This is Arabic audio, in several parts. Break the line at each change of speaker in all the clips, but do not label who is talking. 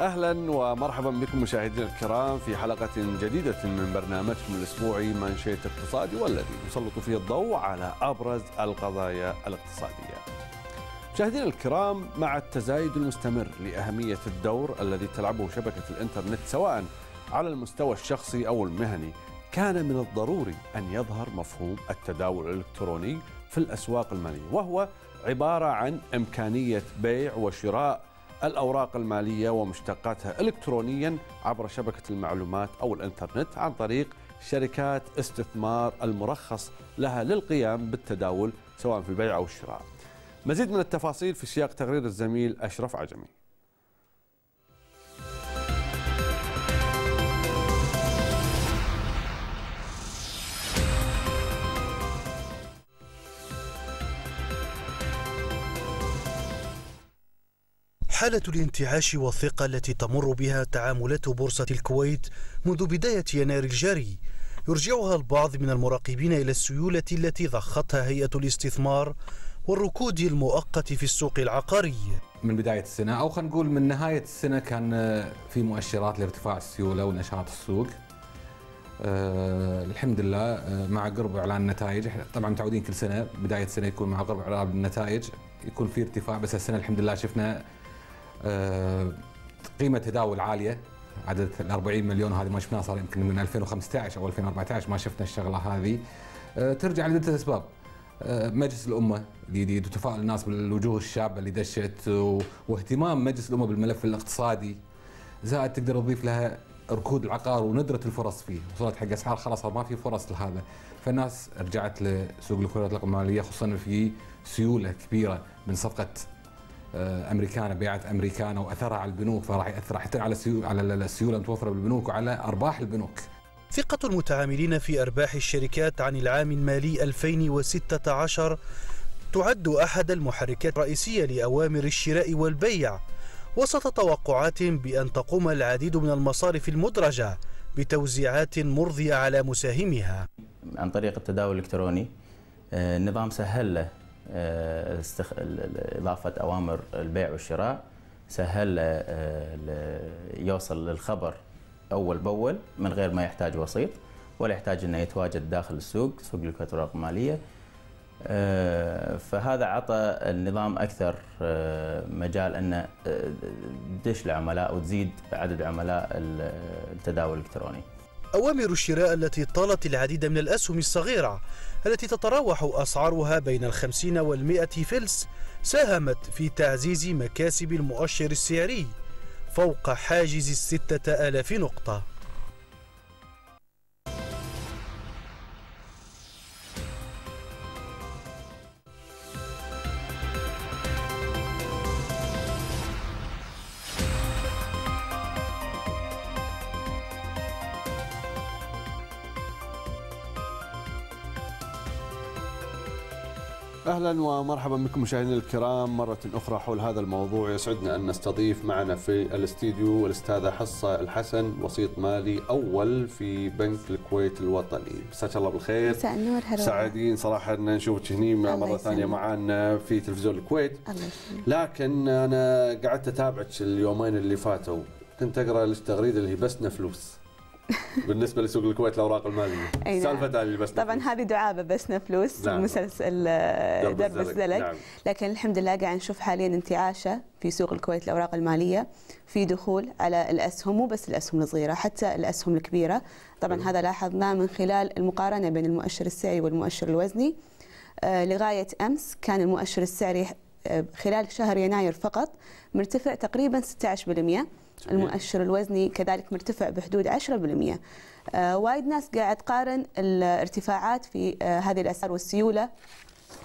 اهلا ومرحبا بكم مشاهدينا الكرام في حلقه جديده من برنامجكم الاسبوعي منشيت اقتصادي والذي نسلط فيه الضوء على ابرز القضايا الاقتصاديه. مشاهدينا الكرام مع التزايد المستمر لاهميه الدور الذي تلعبه شبكه الانترنت سواء على المستوى الشخصي او المهني، كان من الضروري ان يظهر مفهوم التداول الالكتروني في الاسواق الماليه وهو عباره عن امكانيه بيع وشراء الأوراق المالية ومشتقاتها إلكترونيا عبر شبكة المعلومات أو الإنترنت عن طريق شركات استثمار المرخص لها للقيام بالتداول سواء في البيع أو الشراء مزيد من التفاصيل في سياق تقرير الزميل أشرف عجمي حالة الانتعاش والثقة التي تمر بها تعاملات بورصة الكويت منذ بداية يناير الجاري يرجعها البعض من المراقبين إلى السيولة التي ضختها هيئة الاستثمار والركود المؤقت في السوق العقاري من بداية السنة أو خلينا نقول من نهاية السنة كان آه، في مؤشرات لارتفاع السيولة ونشاط السوق أه الحمد لله آه، مع قرب اعلان النتائج طبعا متعودين كل سنه بدايه السنه يكون مع قرب اعلان النتائج يكون في ارتفاع بس السنه الحمد لله شفنا آه، قيمه تداول عاليه عدد ال 40 مليون هذه ما شفناها صار يمكن من 2015 او 2014 ما شفنا الشغله هذه آه، ترجع لعده اسباب آه، مجلس الامه الجديد وتفاؤل الناس بالوجوه الشابه اللي دشت واهتمام مجلس الامه بالملف الاقتصادي زائد تقدر تضيف لها ركود العقار وندره الفرص فيه وصلت حق اسعار خلاص ما في فرص لهذا فالناس رجعت لسوق الكرات الماليه خصوصا في سيوله كبيره من صفقه آه، امريكانا بيعت امريكانا واثرها على البنوك فراح ياثر حتى على على السيوله المتوفره بالبنوك وعلى ارباح البنوك. ثقة المتعاملين في أرباح الشركات عن العام المالي 2016 تعد أحد المحركات الرئيسية لأوامر الشراء والبيع وسط توقعات بأن تقوم العديد من المصارف المدرجة بتوزيعات مرضية على مساهمها
عن طريق التداول الإلكتروني النظام آه، سهل له آه، اضافه اوامر البيع والشراء سهل آه، يوصل للخبر اول باول من غير ما يحتاج وسيط ولا يحتاج انه يتواجد داخل السوق سوق الكترونه الرقماليه آه، فهذا عطى النظام اكثر مجال انه تدش العملاء وتزيد عدد عملاء التداول الالكتروني
أوامر الشراء التي طالت العديد من الأسهم الصغيرة التي تتراوح أسعارها بين الخمسين والمائة فلس ساهمت في تعزيز مكاسب المؤشر السعري فوق حاجز الستة آلاف نقطة اهلا ومرحبا بكم مشاهدينا الكرام مره اخرى حول هذا الموضوع يسعدنا ان نستضيف معنا في الاستديو الاستاذه حصه الحسن وسيط مالي اول في بنك الكويت الوطني مساك الله بالخير مساء النور هلا سعيدين صراحه ان نشوفك هني مره ثانيه معنا في تلفزيون الكويت الله يسلمك لكن انا قعدت اتابعك اليومين اللي فاتوا كنت اقرا التغريده اللي هي بسنا فلوس بالنسبه لسوق الكويت الاوراق الماليه أي نعم. سالفه اللي بس طبعا
هذه دعابه بسنا فلوس نعم. مسلسل آه، درب, درب الزلق نعم. لكن الحمد لله قاعد نشوف حاليا انتعاشه في سوق الكويت الاوراق الماليه في دخول على الاسهم مو بس الاسهم الصغيره حتى الاسهم الكبيره طبعا م. أيوه. هذا لاحظناه من خلال المقارنه بين المؤشر السعري والمؤشر الوزني آه، لغايه امس كان المؤشر السعري خلال شهر يناير فقط مرتفع تقريبا 16% المؤشر الوزني كذلك مرتفع بحدود 10% آه، وايد ناس قاعد تقارن الارتفاعات في آه، هذه الأسعار والسيولة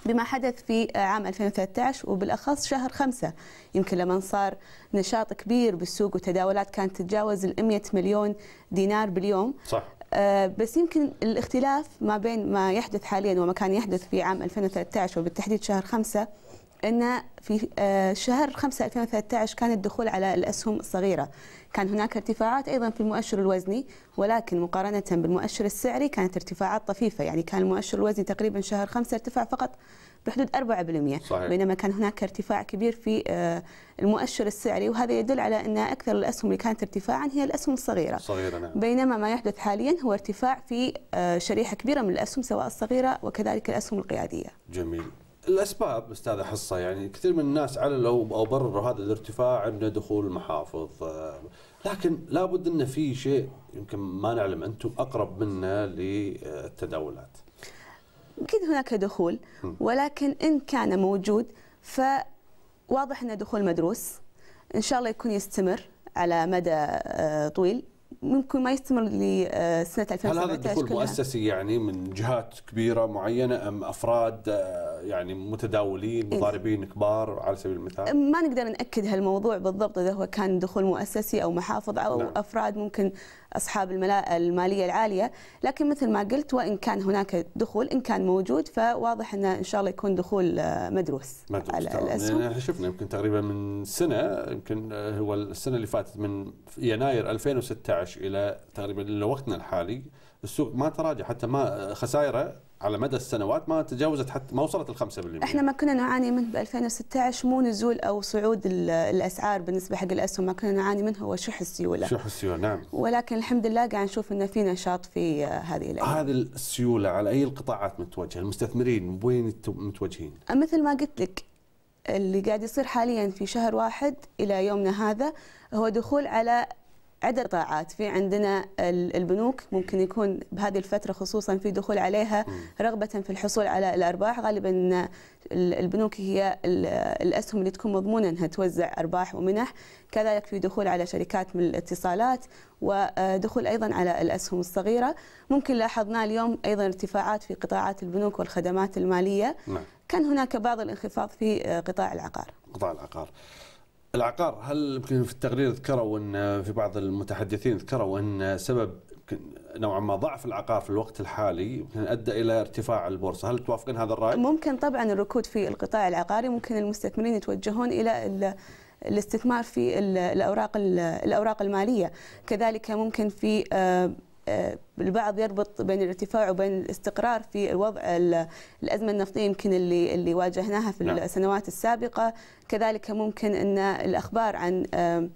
بما حدث في آه، عام 2013 وبالأخص شهر خمسة يمكن لما صار نشاط كبير بالسوق وتداولات كانت تتجاوز ال 100 مليون دينار باليوم صح بس يمكن الاختلاف ما بين ما يحدث حاليا وما كان يحدث في عام 2013 وبالتحديد شهر خمسة ان في آه، شهر 5 2013 كان الدخول على الاسهم صغيره كان هناك ارتفاعات ايضا في المؤشر الوزني ولكن مقارنه بالمؤشر السعري كانت ارتفاعات طفيفه يعني كان المؤشر الوزني تقريبا شهر 5 ارتفع فقط بحدود 4% صحيح. بينما كان هناك ارتفاع كبير في آه، المؤشر السعري وهذا يدل على ان اكثر الاسهم اللي كانت ارتفاعا هي الاسهم الصغيره صغيرة نعم. بينما ما يحدث حاليا هو ارتفاع في آه، شريحه كبيره من الاسهم سواء الصغيره وكذلك الاسهم القياديه
جميل الاسباب استاذ حصه يعني كثير من الناس عللوا او برروا هذا الارتفاع انه دخول المحافظ آه، لكن لابد ان في شيء يمكن ما نعلم انتم اقرب منا للتداولات.
اكيد هناك دخول ولكن ان كان موجود فواضح انه دخول مدروس ان شاء الله يكون يستمر على مدى آه، طويل ممكن ما يستمر لسنه آه، 2017 هل هذا الدخول مؤسسي
يعني من جهات كبيره معينه ام افراد آه، يعني متداولين إيه. مضاربين إيه؟ كبار على سبيل
المثال؟ ما نقدر ناكد هالموضوع بالضبط اذا هو كان دخول مؤسسي او محافظ او نعم. افراد ممكن أصحاب المالية العالية لكن مثل ما قلت وإن كان هناك دخول إن كان موجود فواضح أنه إن شاء الله يكون دخول آه، مدروس,
مدروس على الأسهم يعني شفنا يمكن تقريبا من سنة يمكن آه، هو السنة اللي فاتت من يناير 2016 إلى تقريبا إلى وقتنا الحالي السوق ما تراجع حتى ما آه، خسائره على مدى السنوات ما تجاوزت حتى ما وصلت ال 5% احنا
ما كنا نعاني منه ب 2016 مو نزول او صعود الاسعار بالنسبه حق الاسهم ما كنا نعاني منه هو شح السيوله شح السيوله نعم ولكن الحمد لله قاعد نشوف انه في نشاط في هذه الايام
هذه السيوله على اي القطاعات متوجهه المستثمرين وين متوجهين
مثل ما قلت لك اللي قاعد يصير حاليا في شهر واحد الى يومنا هذا هو دخول على عدة قطاعات في عندنا البنوك ممكن يكون بهذه الفترة خصوصا في دخول عليها رغبة في الحصول على الأرباح غالبا البنوك هي الأسهم اللي تكون مضمونة أنها توزع أرباح ومنح كذلك في دخول على شركات من الاتصالات ودخول أيضا على الأسهم الصغيرة ممكن لاحظنا اليوم أيضا ارتفاعات في قطاعات البنوك والخدمات المالية نعم. كان هناك بعض الانخفاض في قطاع العقار قطاع
العقار العقار هل يمكن في التقرير ذكروا ان في بعض المتحدثين ذكروا ان سبب نوعا ما ضعف العقار في الوقت الحالي يمكن ادى الى ارتفاع البورصه، هل توافقين هذا الراي؟
ممكن طبعا الركود في القطاع العقاري ممكن المستثمرين يتوجهون الى الاستثمار في الاوراق الاوراق الماليه، كذلك ممكن في آه، آه، البعض يربط بين الارتفاع وبين الاستقرار في الوضع الازمه النفطيه يمكن اللي اللي واجهناها في نعم. السنوات السابقه كذلك ممكن ان الاخبار عن آه،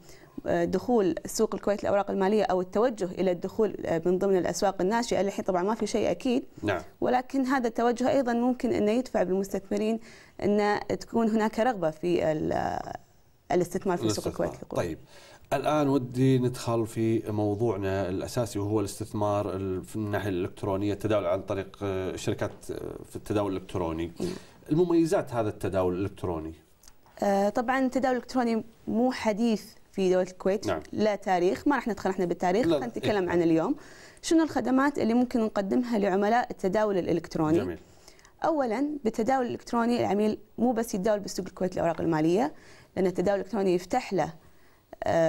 آه، دخول سوق الكويت الاوراق الماليه او التوجه الى الدخول من ضمن الاسواق الناشئه اللي طبعا ما في شيء اكيد نعم. ولكن هذا التوجه ايضا ممكن انه يدفع بالمستثمرين ان تكون هناك رغبه في الاستثمار في سوق الكويت الكويت
طيب الآن ودي ندخل في موضوعنا الأساسي وهو الاستثمار في الناحية الإلكترونية التداول عن طريق آه، شركات آه، في التداول الإلكتروني المميزات هذا التداول الإلكتروني
آه، طبعا التداول الإلكتروني مو حديث في دولة الكويت نعم. لا تاريخ ما راح ندخل احنا بالتاريخ خلينا إيه. نتكلم إيه. عن اليوم شنو الخدمات اللي ممكن نقدمها لعملاء التداول الإلكتروني جميل. اولا بالتداول الالكتروني العميل مو بس يتداول بالسوق الكويت الاوراق الماليه لان التداول الالكتروني يفتح له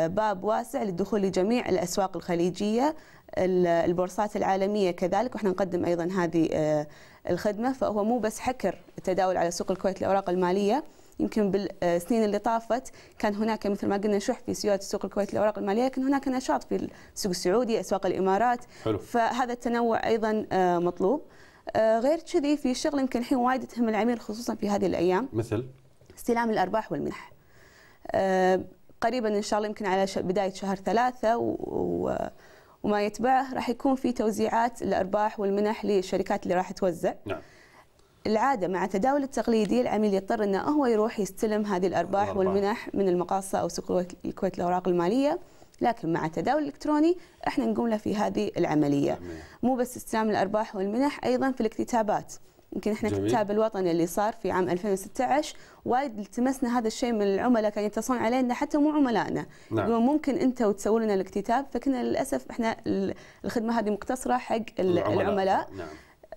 باب واسع للدخول لجميع الأسواق الخليجية البورصات العالمية كذلك وإحنا نقدم أيضا هذه آه، الخدمة فهو مو بس حكر التداول على سوق الكويت الأوراق المالية يمكن بالسنين اللي طافت كان هناك مثل ما قلنا شح في سيوله سوق الكويت الاوراق الماليه لكن هناك نشاط في السوق السعودي اسواق الامارات حلو. فهذا التنوع ايضا آه، مطلوب آه، غير كذي في شغل يمكن الحين وايد تهم العميل خصوصا في هذه الايام مثل استلام الارباح والمنح قريبا ان شاء الله يمكن على بدايه شهر ثلاثة و... وما يتبعه راح يكون في توزيعات الارباح والمنح للشركات اللي راح توزع نعم. العاده مع تداول التقليدي العميل يضطر انه هو يروح يستلم هذه الارباح والمنح من المقاصه او سوق الكويت الاوراق الماليه لكن مع التداول الالكتروني احنا نقوم له في هذه العمليه مو بس استلام الارباح والمنح ايضا في الاكتتابات يمكن احنا كتاب الوطني اللي صار في عام 2016 وايد التمسنا هذا الشيء من العملاء كانوا يتصلون علينا حتى مو عملائنا نعم. يقولون ممكن انت وتسوي لنا الاكتتاب فكنا للاسف احنا الخدمه هذه مقتصره حق العملاء, العملاء. نعم.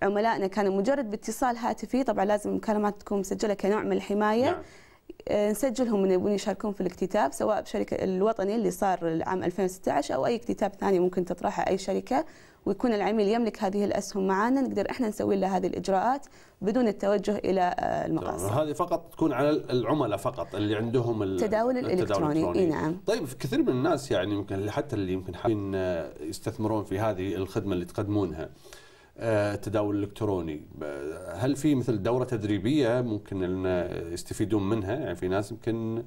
عملائنا كان مجرد باتصال هاتفي طبعا لازم المكالمات تكون مسجله كنوع من الحمايه نعم. آه، نسجلهم من يبون يشاركون في الاكتتاب سواء بشركة الوطني اللي صار عام 2016 أو أي اكتتاب ثاني ممكن تطرحه أي شركة ويكون العميل يملك هذه الاسهم معنا نقدر احنا نسوي له هذه الاجراءات بدون التوجه الى آه، المقاصد.
هذه فقط تكون على العملاء فقط اللي عندهم التداول الالكتروني, اي نعم. طيب كثير من الناس يعني يمكن حتى اللي يمكن حابين آه، يستثمرون في هذه الخدمه اللي تقدمونها. آه، التداول الالكتروني هل في مثل دوره تدريبيه ممكن ان يستفيدون منها يعني في ناس يمكن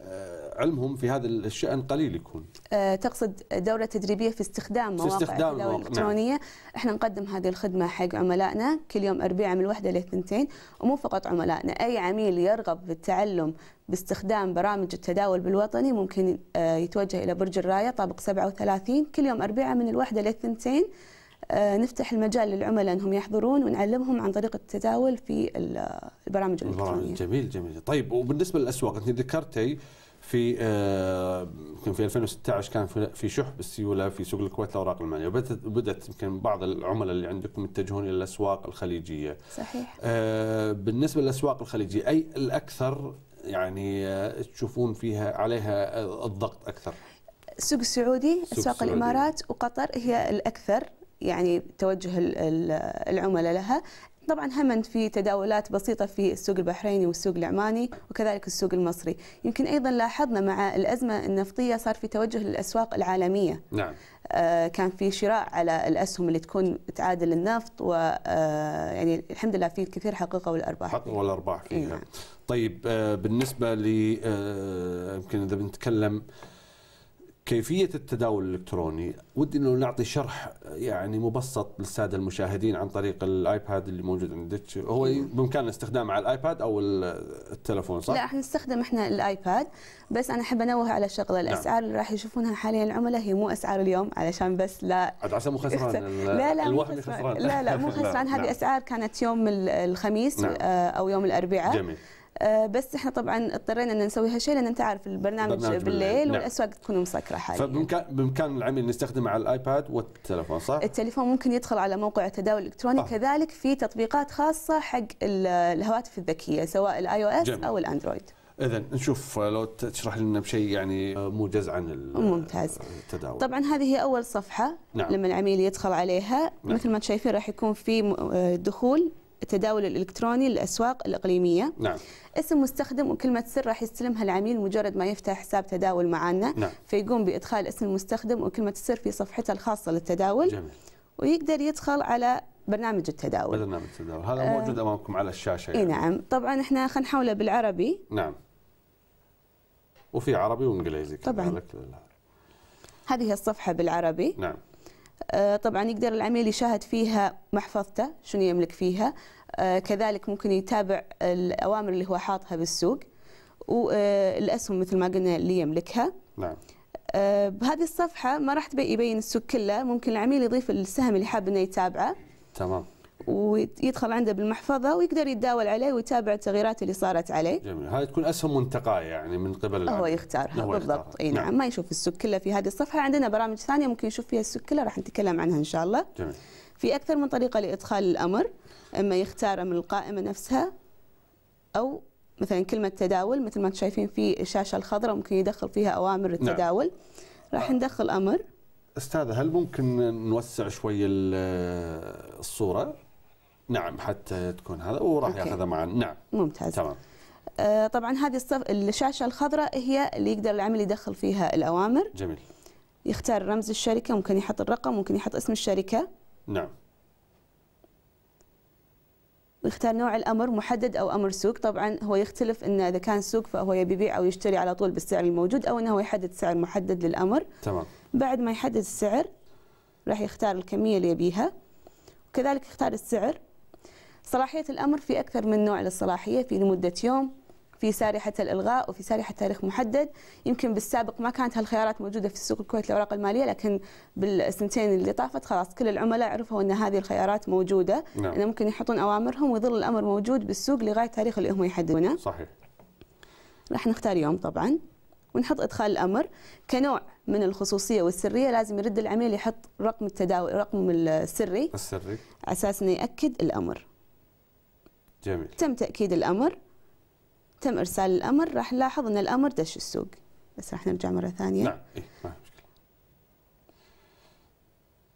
آه، علمهم في هذا الشأن قليل يكون
آه، تقصد دورة تدريبية في استخدام مواقع في استخدام مواقع. نعم. الإلكترونية نعم. احنا نقدم هذه الخدمة حق عملائنا كل يوم أربعاء من الوحدة للثنتين ومو فقط عملائنا أي عميل يرغب بالتعلم باستخدام برامج التداول بالوطني ممكن آه، يتوجه إلى برج الراية طابق 37 كل يوم أربعاء من الوحدة للثنتين آه، نفتح المجال للعملاء انهم يحضرون ونعلمهم عن طريقه التداول في
البرامج الالكترونيه. جميل جميل، طيب وبالنسبه للاسواق انت ذكرتي في يمكن في 2016 كان في شح بالسيوله في سوق الكويت الاوراق الماليه وبدات يمكن بعض العملاء اللي عندكم يتجهون الى الاسواق الخليجيه. صحيح. آه، بالنسبه للاسواق الخليجيه اي الاكثر يعني آه، تشوفون فيها عليها الضغط اكثر؟
السوق السعودي، اسواق الامارات وقطر هي الاكثر يعني توجه العملاء لها طبعا همن في تداولات بسيطة في السوق البحريني والسوق العماني وكذلك السوق المصري يمكن أيضا لاحظنا مع الأزمة النفطية صار في توجه للأسواق العالمية نعم. آه، كان في شراء على الاسهم اللي تكون تعادل النفط و آه، يعني الحمد لله في كثير حققوا الارباح حققوا
الارباح فيها نعم. طيب آه، بالنسبه ل يمكن اذا بنتكلم كيفية التداول الإلكتروني ودي أنه نعطي شرح يعني مبسط للسادة المشاهدين عن طريق الآيباد اللي موجود عندك هو بإمكاننا استخدامه على الآيباد أو التلفون صح؟ لا
احنا نستخدم احنا الآيباد بس أنا أحب أنوه على شغلة نعم. الأسعار اللي راح يشوفونها حاليا العملاء هي مو أسعار اليوم علشان بس لا عاد عسى مو خسران لا لا مو خسران لا لا مو خسران هذه نعم. أسعار كانت يوم الخميس نعم. آه، أو يوم الأربعاء جميل آه، بس احنا طبعا اضطرينا ان نسوي هالشيء لان انت عارف البرنامج بالليل, بالليل نعم. والاسواق تكون مسكره حاليا
فبامكان بامكان العميل نستخدمه على الايباد والتليفون صح؟
التليفون ممكن يدخل على موقع التداول الالكتروني آه. كذلك في تطبيقات خاصه حق الهواتف الذكيه سواء الاي او اس او الاندرويد
اذا نشوف آه، لو تشرح لنا بشيء يعني آه، موجز عن ممتاز التداول
طبعا هذه هي اول صفحه نعم. لما العميل يدخل عليها نعم. مثل ما تشايفين راح يكون في دخول التداول الالكتروني للاسواق الاقليميه نعم. اسم مستخدم وكلمه سر راح يستلمها العميل مجرد ما يفتح حساب تداول معنا نعم. فيقوم بادخال اسم المستخدم وكلمه السر في صفحته الخاصه للتداول جميل. ويقدر يدخل على برنامج التداول
برنامج التداول هذا آه موجود امامكم على الشاشه يعني.
نعم طبعا احنا خلينا نحوله بالعربي
نعم وفي عربي وانجليزي طبعا
هذه الصفحه بالعربي نعم آه، طبعا يقدر العميل يشاهد فيها محفظته شنو يملك فيها آه، كذلك ممكن يتابع الأوامر اللي هو حاطها بالسوق والأسهم آه، مثل ما قلنا اللي يملكها نعم بهذه الصفحة ما راح يبين السوق كله ممكن العميل يضيف السهم اللي حاب انه يتابعه تمام ويدخل عنده بالمحفظه ويقدر يتداول عليه ويتابع التغييرات اللي صارت عليه. جميل،
هذه تكون اسهم منتقاه يعني من قبل هو يختارها بالضبط، اي نعم. نعم ما
يشوف السوق كله في هذه الصفحه، عندنا برامج ثانيه ممكن يشوف فيها السوق كله راح نتكلم عنها ان شاء الله. جميل. في اكثر من طريقه لادخال الامر، اما يختاره من القائمه نفسها او مثلا كلمه تداول مثل ما انتم شايفين في الشاشه الخضراء ممكن يدخل فيها اوامر نعم. التداول. نعم. راح آه. ندخل امر
استاذه هل ممكن نوسع شوي الصوره نعم حتى تكون هذا وراح ياخذها معا نعم ممتاز تمام
آه، طبعا هذه الصف... الشاشه الخضراء هي اللي يقدر العميل يدخل فيها الاوامر جميل يختار رمز الشركه ممكن يحط الرقم ممكن يحط اسم الشركه نعم ويختار نوع الامر محدد او امر سوق طبعا هو يختلف انه اذا كان سوق فهو يبي يبيع او يشتري على طول بالسعر الموجود او انه هو يحدد سعر محدد للامر تمام بعد ما يحدد السعر راح يختار الكميه اللي يبيها وكذلك يختار السعر صلاحية الأمر في أكثر من نوع للصلاحية في لمدة يوم في سارحة الإلغاء وفي سارحة تاريخ محدد يمكن بالسابق ما كانت هالخيارات موجودة في السوق الكويت الأوراق المالية لكن بالسنتين اللي طافت خلاص كل العملاء عرفوا أن هذه الخيارات موجودة نعم. أن ممكن يحطون أوامرهم ويظل الأمر موجود بالسوق لغاية تاريخ اللي هم يحددونه صحيح راح نختار يوم طبعا ونحط ادخال الامر كنوع من الخصوصيه والسريه لازم يرد العميل يحط رقم التداول رقم السري السري على اساس انه ياكد الامر جميل تم تاكيد الامر تم ارسال الامر راح نلاحظ ان الامر دش السوق بس راح نرجع مره ثانيه نعم إيه ما مشكله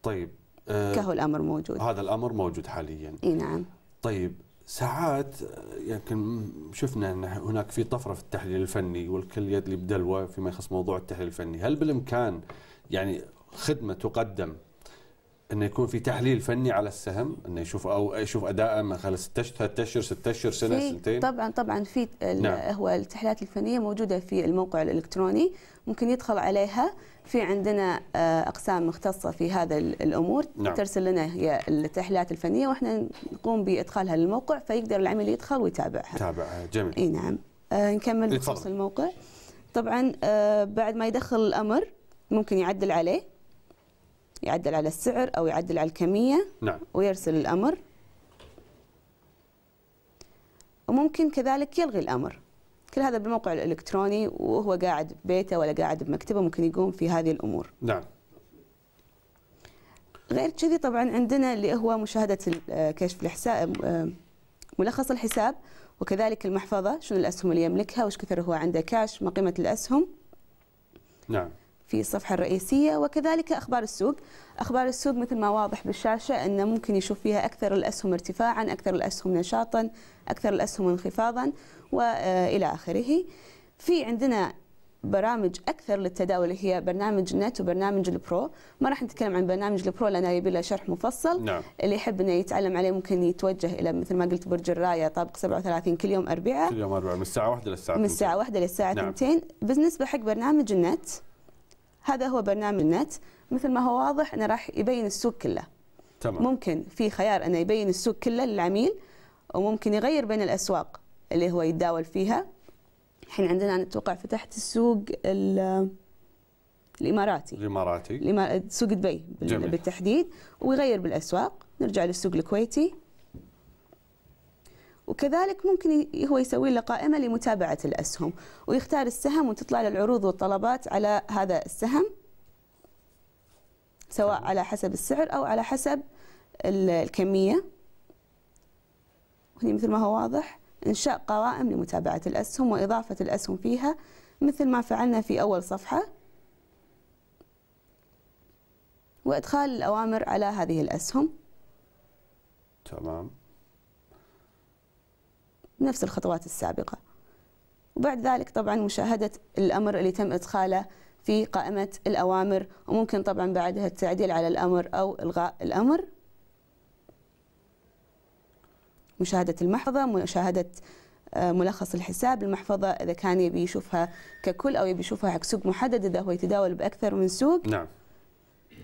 طيب آه كهو الامر موجود هذا الامر موجود حاليا اي نعم طيب ساعات آه، يمكن شفنا ان هناك في طفره في التحليل الفني والكل يدلي بدلوه فيما يخص موضوع التحليل الفني، هل بالامكان يعني خدمه تقدم انه يكون في تحليل فني على السهم انه يشوف او يشوف اداءه من خلال ست اشهر ست اشهر سنه سنتين
طبعا طبعا في نعم. هو التحليلات الفنيه موجوده في الموقع الالكتروني ممكن يدخل عليها في عندنا آه، اقسام مختصه في هذا الامور نعم. ترسل لنا هي التحليلات الفنيه واحنا نقوم بادخالها للموقع فيقدر العميل يدخل ويتابعها تابعها جميل اي نعم آه، نكمل بخصوص الموقع طبعا آه، بعد ما يدخل الامر ممكن يعدل عليه يعدل على السعر أو يعدل على الكمية نعم. ويرسل الأمر وممكن كذلك يلغي الأمر كل هذا بالموقع الإلكتروني وهو قاعد ببيته ولا قاعد بمكتبه ممكن يقوم في هذه الأمور نعم غير كذي طبعا عندنا اللي هو مشاهدة آه، كشف الحساب ملخص الحساب وكذلك المحفظة شنو الأسهم اللي يملكها وش كثر هو عنده كاش ما قيمة الأسهم نعم في الصفحة الرئيسية وكذلك أخبار السوق أخبار السوق مثل ما واضح بالشاشة أنه ممكن يشوف فيها أكثر الأسهم ارتفاعا أكثر الأسهم نشاطا أكثر الأسهم انخفاضا وإلى آه، آخره في عندنا برامج اكثر للتداول اللي هي برنامج نت وبرنامج البرو ما راح نتكلم عن برنامج البرو لانه يبي له شرح مفصل نعم. اللي يحب انه يتعلم عليه ممكن يتوجه الى مثل ما قلت برج الرايه طابق 37 كل يوم اربعاء
كل يوم اربعاء من الساعه 1 للساعه من الساعه
1 للساعه 2 نعم. بالنسبه حق برنامج النت هذا هو برنامج النت مثل ما هو واضح انه راح يبين السوق كله تمام. ممكن في خيار انه يبين السوق كله للعميل وممكن يغير بين الاسواق اللي هو يتداول فيها الحين عندنا انا اتوقع فتحت السوق الاماراتي الاماراتي سوق دبي جميل. بالتحديد ويغير بالاسواق نرجع للسوق الكويتي وكذلك ممكن هو يسوي له قائمه لمتابعه الاسهم ويختار السهم وتطلع له العروض والطلبات على هذا السهم سواء على حسب السعر او على حسب الكميه هنا مثل ما هو واضح انشاء قوائم لمتابعه الاسهم واضافه الاسهم فيها مثل ما فعلنا في اول صفحه وادخال الاوامر على هذه الاسهم تمام نفس الخطوات السابقة وبعد ذلك طبعا مشاهدة الأمر اللي تم إدخاله في قائمة الأوامر وممكن طبعا بعدها التعديل على الأمر أو إلغاء الأمر مشاهدة المحفظة مشاهدة آه، ملخص الحساب المحفظة إذا كان يبي يشوفها ككل أو يبي يشوفها حق سوق محدد إذا هو يتداول بأكثر من سوق نعم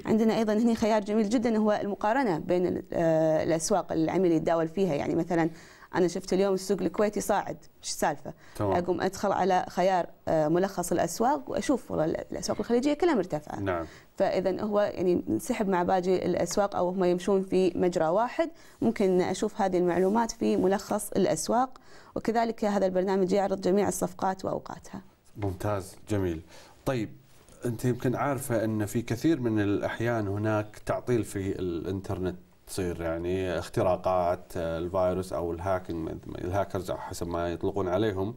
عندنا ايضا هنا خيار جميل جدا هو المقارنه بين آه، الاسواق اللي العميل يتداول فيها يعني مثلا انا شفت اليوم السوق الكويتي صاعد ايش السالفه اقوم ادخل على خيار آه، ملخص الاسواق واشوف والله الاسواق الخليجيه كلها مرتفعه نعم فاذا هو يعني انسحب مع باقي الاسواق او هم يمشون في مجرى واحد ممكن اشوف هذه المعلومات في ملخص الاسواق وكذلك هذا البرنامج يعرض جميع الصفقات واوقاتها
ممتاز جميل طيب انت يمكن عارفه ان في كثير من الاحيان هناك تعطيل في الانترنت تصير يعني اختراقات آه، الفيروس او الهاكينج الهاكرز حسب ما يطلقون عليهم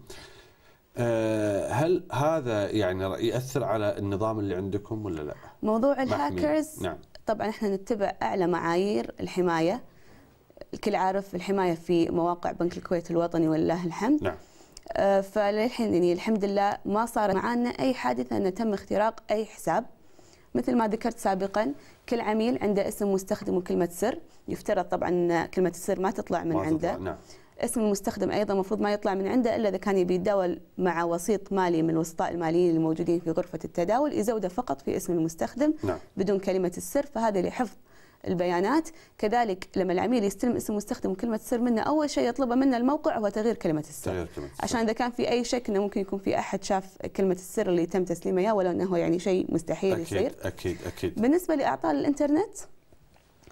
آه، هل هذا يعني ياثر على النظام اللي عندكم ولا لا؟
موضوع الهاكرز نعم. طبعا احنا نتبع اعلى معايير الحمايه الكل عارف الحمايه في مواقع بنك الكويت الوطني ولله الحمد نعم آه، فللحين يعني الحمد لله ما صار معنا اي حادثه انه تم اختراق اي حساب مثل ما ذكرت سابقا كل عميل عنده اسم مستخدم وكلمه سر يفترض طبعا كلمه السر ما تطلع من ما عنده تطلع. نعم. اسم المستخدم ايضا المفروض ما يطلع من عنده الا اذا كان يبي يتداول مع وسيط مالي من الوسطاء الماليين الموجودين في غرفه التداول يزوده فقط في اسم المستخدم نعم. بدون كلمه السر فهذا لحفظ البيانات كذلك لما العميل يستلم اسم مستخدم وكلمه سر منه اول شيء يطلبه منه الموقع هو تغيير كلمه السر تغيير كلمة السر. عشان اذا كان في اي شك انه ممكن يكون في احد شاف كلمه السر اللي تم تسليمها اياه ولو انه يعني شيء مستحيل أكيد يصير
اكيد اكيد
بالنسبه لإعطال الانترنت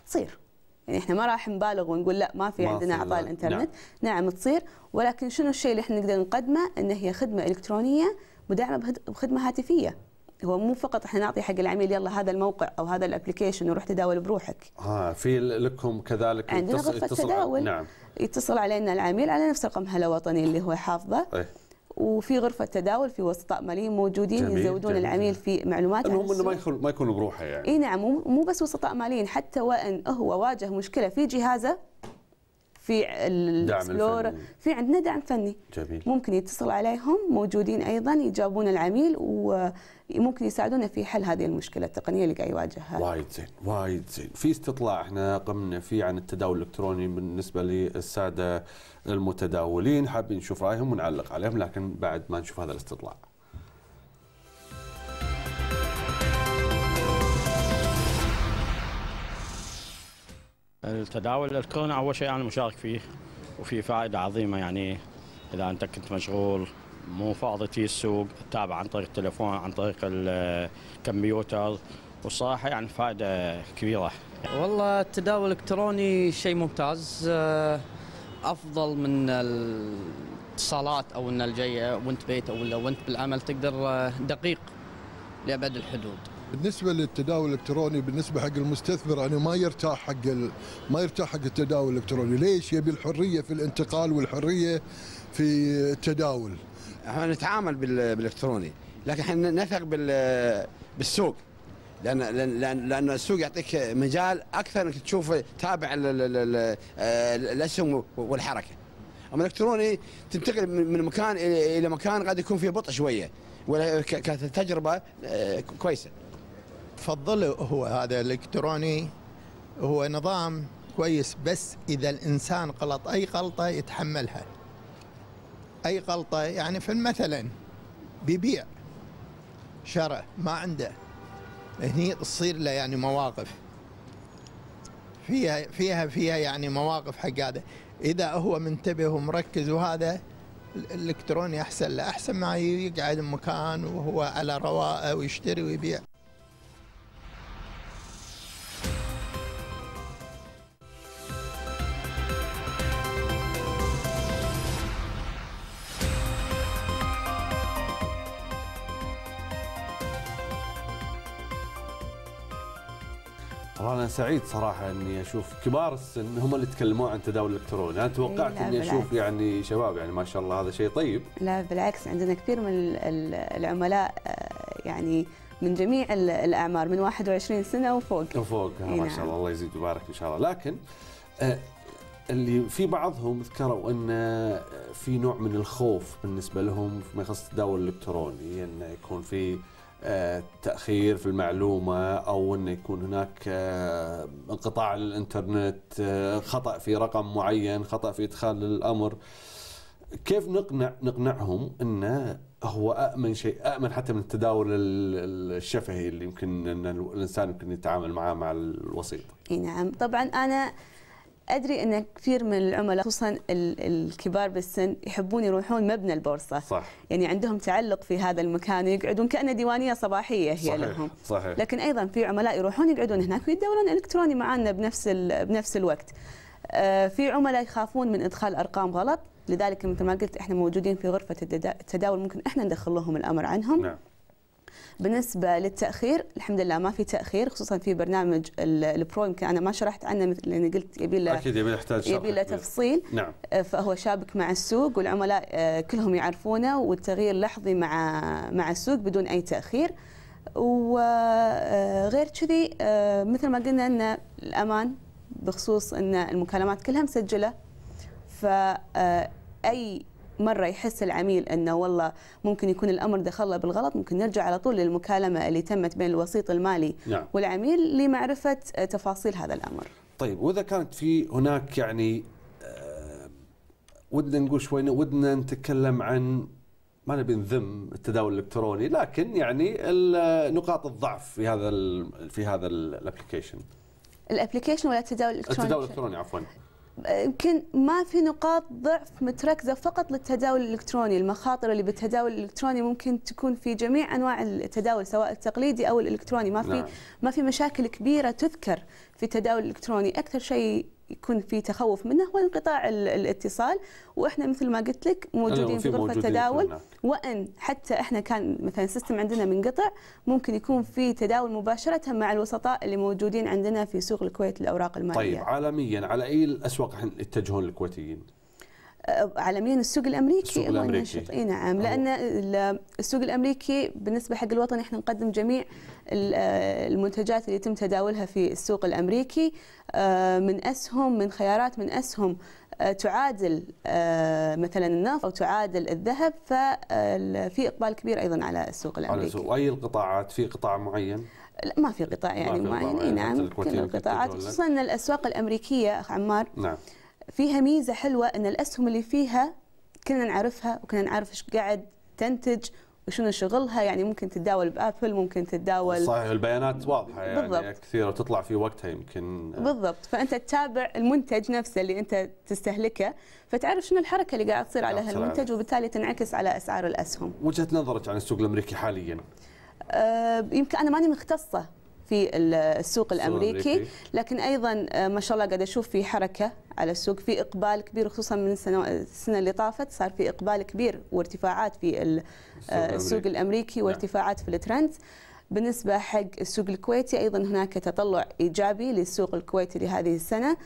تصير يعني احنا ما راح نبالغ ونقول لا ما في ما عندنا اعطاء الانترنت نعم. نعم تصير ولكن شنو الشيء اللي احنا نقدر نقدمه ان هي خدمه الكترونيه مدعمه بخدمه هاتفيه هو مو فقط احنا نعطي حق العميل يلا هذا الموقع او هذا الابلكيشن وروح تداول بروحك.
اه في لكم كذلك عندنا يتصل غرفه يتصل تداول نعم
يتصل علينا العميل على نفس رقم هلا وطني اللي هو حافظه. أيه. وفي غرفه تداول في وسطاء ماليين موجودين جميل يزودون جميل العميل في معلومات المهم انه ما يكون
ما يكون بروحه يعني اي
نعم مو بس وسطاء ماليين حتى وان هو واجه مشكله في جهازه في
الاكسبلور
في عندنا دعم فني جميل. ممكن يتصل عليهم موجودين ايضا يجاوبون العميل و ممكن يساعدونا في حل هذه المشكله التقنيه اللي قاعد يواجهها. وايد زين،
وايد زين، في استطلاع احنا قمنا فيه عن التداول الالكتروني بالنسبه للساده المتداولين، حابين نشوف رايهم ونعلق عليهم لكن بعد ما نشوف هذا الاستطلاع.
التداول الالكتروني اول شيء انا مشارك فيه وفي فائده عظيمه يعني اذا انت كنت مشغول مفاوضة السوق تابع عن طريق التليفون عن طريق الكمبيوتر وصراحة يعني فائدة كبيرة والله التداول الإلكتروني شيء ممتاز آه، أفضل من الاتصالات أو أن الجاية وأنت بيت أو وأنت بالعمل تقدر آه، دقيق لأبعد الحدود بالنسبة للتداول الالكتروني بالنسبة حق المستثمر أنا ما يرتاح حق ال... ما يرتاح حق التداول الالكتروني ليش يبي الحرية
في الانتقال والحرية في التداول احنا نتعامل بالالكتروني لكن احنا نثق بالسوق لان لان لان السوق يعطيك مجال اكثر انك تشوف تابع آه، الاسهم والحركه اما الالكتروني تنتقل من مكان الى مكان قد يكون فيه بطء شويه
ولا كتجربه آه، كويسه تفضل هو هذا الالكتروني هو نظام كويس بس اذا الانسان غلط اي غلطه يتحملها اي غلطه يعني في مثلا بيبيع شرى ما عنده هني تصير له يعني مواقف فيها فيها فيها يعني مواقف حق هذا اذا هو منتبه ومركز وهذا الالكتروني احسن له احسن ما يقعد مكان وهو على رواقه ويشتري ويبيع
والله انا سعيد صراحه اني اشوف كبار السن هم اللي تكلموا عن تداول الالكتروني، انا توقعت إيه، اني بالعكس. اشوف يعني شباب يعني ما شاء الله هذا شيء طيب.
لا بالعكس عندنا كثير من العملاء آه، يعني من جميع الاعمار من 21 سنه وفوق. وفوق
آه، ما نعم. شاء الله الله يزيد ويبارك ان شاء الله، لكن آه، اللي في بعضهم ذكروا ان في نوع من الخوف بالنسبه لهم فيما يخص التداول الالكتروني انه يعني يكون في تاخير في المعلومه او انه يكون هناك آه، انقطاع للانترنت آه، خطا في رقم معين خطا في ادخال الامر كيف نقنع نقنعهم انه هو امن شيء امن حتى من التداول الشفهي اللي يمكن ان الانسان يمكن يتعامل معاه مع
الوسيط. اي نعم طبعا انا ادري ان كثير من العملاء خصوصا الكبار بالسن يحبون يروحون مبنى البورصه صح. يعني عندهم تعلق في هذا المكان يقعدون كانه ديوانيه صباحيه هي صحيح. لهم صحيح. لكن ايضا في عملاء يروحون يقعدون هناك ويتداولون الكتروني معنا بنفس بنفس الوقت آه، في عملاء يخافون من ادخال ارقام غلط لذلك مثل ما قلت احنا موجودين في غرفه التداول ممكن احنا ندخل لهم الامر عنهم نعم. بالنسبة للتأخير الحمد لله ما في تأخير خصوصا في برنامج البرو يمكن أنا ما شرحت عنه مثل لأني قلت يبي له أكيد يبي يحتاج يبي له تفصيل نعم. آه، فهو شابك مع السوق والعملاء آه، كلهم يعرفونه والتغيير لحظي مع مع السوق بدون أي تأخير وغير آه، كذي مثل ما قلنا أن الأمان بخصوص أن المكالمات كلها مسجلة فأي مره يحس العميل انه والله ممكن يكون الامر دخله بالغلط ممكن نرجع على طول للمكالمه اللي تمت بين الوسيط المالي نعم. والعميل لمعرفه آه، تفاصيل هذا الامر.
طيب واذا كانت في هناك يعني آه، ودنا نقول شوي ودنا نتكلم عن ما نبي نذم التداول الالكتروني لكن يعني آه، نقاط الضعف في هذا الـ في هذا الابلكيشن
الابلكيشن ولا التداول الالكتروني التداول الالكتروني عفوا يمكن ما في نقاط ضعف متركزه فقط للتداول الالكتروني، المخاطر اللي بالتداول الالكتروني ممكن تكون في جميع انواع التداول سواء التقليدي او الالكتروني، ما في نعم. ما في مشاكل كبيره تذكر في التداول الالكتروني، اكثر شيء يكون في تخوف منه هو انقطاع الاتصال واحنا مثل ما قلت لك موجودين أيوة، في غرفه تداول وان حتى احنا كان مثلا سيستم عندنا منقطع ممكن يكون في تداول مباشره مع الوسطاء اللي موجودين عندنا في سوق الكويت للاوراق الماليه. طيب
عالميا على اي الاسواق يتجهون الكويتيين؟
عالميا السوق الامريكي السوق الامريكي اي نعم لان السوق الامريكي بالنسبه حق الوطن احنا نقدم جميع المنتجات اللي يتم تداولها في السوق الامريكي آه، من اسهم من خيارات من اسهم آه، تعادل آه، مثلا النفط او تعادل الذهب ففي اقبال كبير ايضا على السوق الامريكي.
واي القطاعات في قطاع معين؟
لا ما في قطاع يعني معين اي يعني، نعم كل القطاعات خصوصا ان الاسواق الامريكيه اخ عمار نعم فيها ميزه حلوه ان الاسهم اللي فيها كنا نعرفها وكنا نعرف ايش قاعد تنتج وشنو شغلها يعني ممكن تتداول بابل ممكن تتداول صحيح
البيانات واضحه يعني بالضبط. كثيره وتطلع في وقتها يمكن
بالضبط فانت تتابع المنتج نفسه اللي انت تستهلكه فتعرف شنو الحركه اللي قاعد تصير على هالمنتج وبالتالي تنعكس على اسعار الاسهم
وجهه نظرك عن السوق الامريكي حاليا
أه يمكن انا ماني مختصه في السوق الامريكي لكن ايضا آه، ما شاء الله قاعد اشوف في حركه على السوق في اقبال كبير خصوصا من السنه اللي طافت صار في اقبال كبير وارتفاعات في آه، السوق الامريكي نعم. وارتفاعات في الترند بالنسبة حق السوق الكويتي أيضا هناك تطلع إيجابي للسوق الكويتي لهذه السنة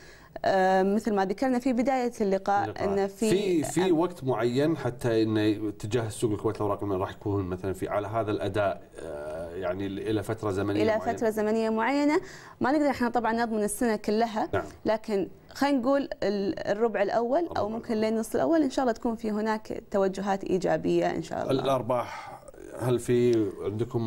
آه، مثل ما ذكرنا في بداية اللقاء, اللقاء. أن في في, في
آه، وقت معين حتى أن اتجاه السوق الكويتي الأوراق راح يكون مثلا في على هذا الأداء آه، يعني إلى فترة زمنية إلى معينة. فترة
زمنية معينة ما نقدر احنا طبعا نضمن السنة كلها نعم. لكن خلينا نقول الربع الأول أو ممكن لين النص الأول إن شاء الله تكون في هناك توجهات إيجابية إن شاء الله
الأرباح هل في عندكم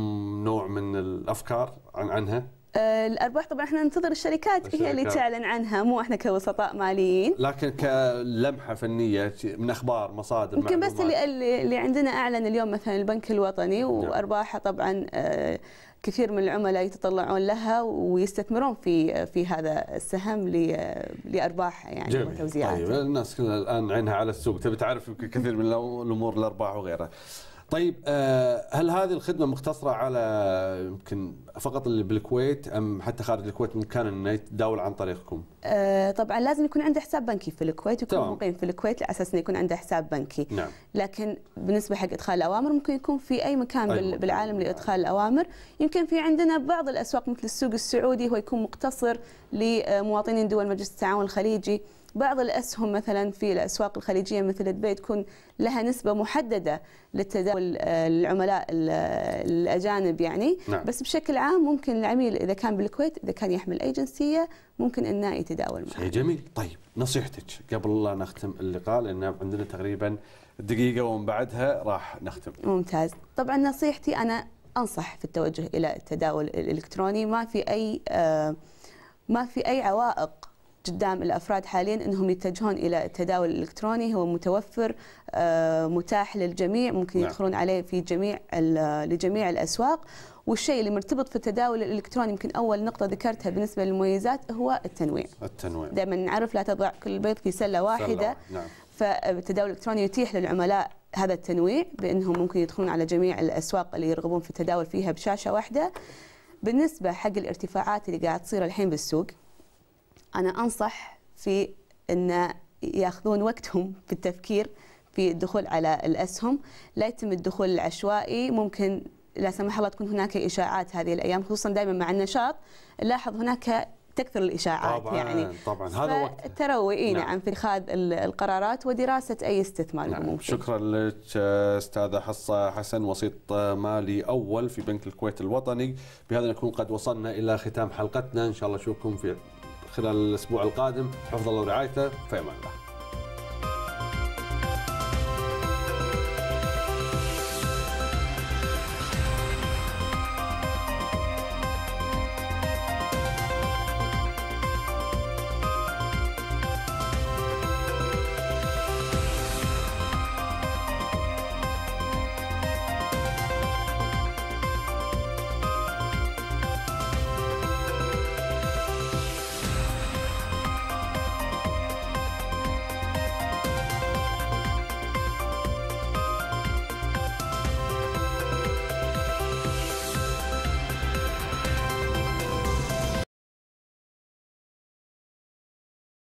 نوع من الافكار عن عنها؟
أه، الارباح طبعا احنا ننتظر الشركات, الشركات هي اللي تعلن عنها مو احنا كوسطاء ماليين
لكن كلمحه فنيه من اخبار مصادر يمكن بس اللي اللي عندنا
اعلن اليوم مثلا البنك الوطني نعم. وارباحه طبعا أه، كثير من العملاء يتطلعون لها ويستثمرون في في هذا السهم لارباح يعني وتوزيعات طيب
الناس كلها الان عينها على السوق تبي تعرف كثير من الامور الارباح وغيرها طيب آه، هل هذه الخدمه مقتصره على يمكن فقط اللي بالكويت ام حتى خارج الكويت ممكن انه يتداول عن طريقكم؟
آه، طبعا لازم يكون عنده حساب بنكي في الكويت يكون طبعا. مقيم في الكويت على اساس انه يكون عنده حساب بنكي. نعم. لكن بالنسبه حق ادخال الاوامر ممكن يكون في اي مكان أيوة. بالعالم لادخال الاوامر، يمكن في عندنا بعض الاسواق مثل السوق السعودي هو يكون مقتصر لمواطنين دول مجلس التعاون الخليجي. بعض الأسهم مثلا في الأسواق الخليجية مثل دبي تكون لها نسبة محددة للتداول العملاء آه، الأجانب يعني نعم. بس بشكل عام ممكن العميل إذا كان بالكويت إذا كان يحمل أي جنسية ممكن أنه يتداول معه شيء
جميل طيب نصيحتك قبل لا نختم اللقاء لأن عندنا تقريبا دقيقة ومن بعدها راح نختم
ممتاز طبعا نصيحتي أنا أنصح في التوجه إلى التداول الإلكتروني ما في أي آه، ما في أي عوائق قدام الافراد حاليا انهم يتجهون الى التداول الالكتروني هو متوفر آه، متاح للجميع ممكن نعم. يدخلون عليه في جميع لجميع الاسواق والشيء اللي مرتبط في التداول الالكتروني يمكن اول نقطه ذكرتها بالنسبه للمميزات هو التنويع التنويع دائما نعرف لا تضع كل البيض في سله واحده سلة. نعم فالتداول الالكتروني يتيح للعملاء هذا التنويع بانهم ممكن يدخلون على جميع الاسواق اللي يرغبون في التداول فيها بشاشه واحده بالنسبه حق الارتفاعات اللي قاعد تصير الحين بالسوق أنا أنصح في أن ياخذون وقتهم في التفكير في الدخول على الأسهم لا يتم الدخول العشوائي ممكن لا سمح الله تكون هناك إشاعات هذه الأيام خصوصا دائما مع النشاط نلاحظ هناك تكثر الاشاعات طبعاً يعني طبعا هذا وقت التروي اي نعم. في اتخاذ القرارات ودراسه اي استثمار نعم. ممكن. شكرا
لك استاذه حصه حسن وسيط مالي اول في بنك الكويت الوطني بهذا نكون قد وصلنا الى ختام حلقتنا ان شاء الله اشوفكم في خلال الأسبوع القادم حفظ الله ورعايته في أمان الله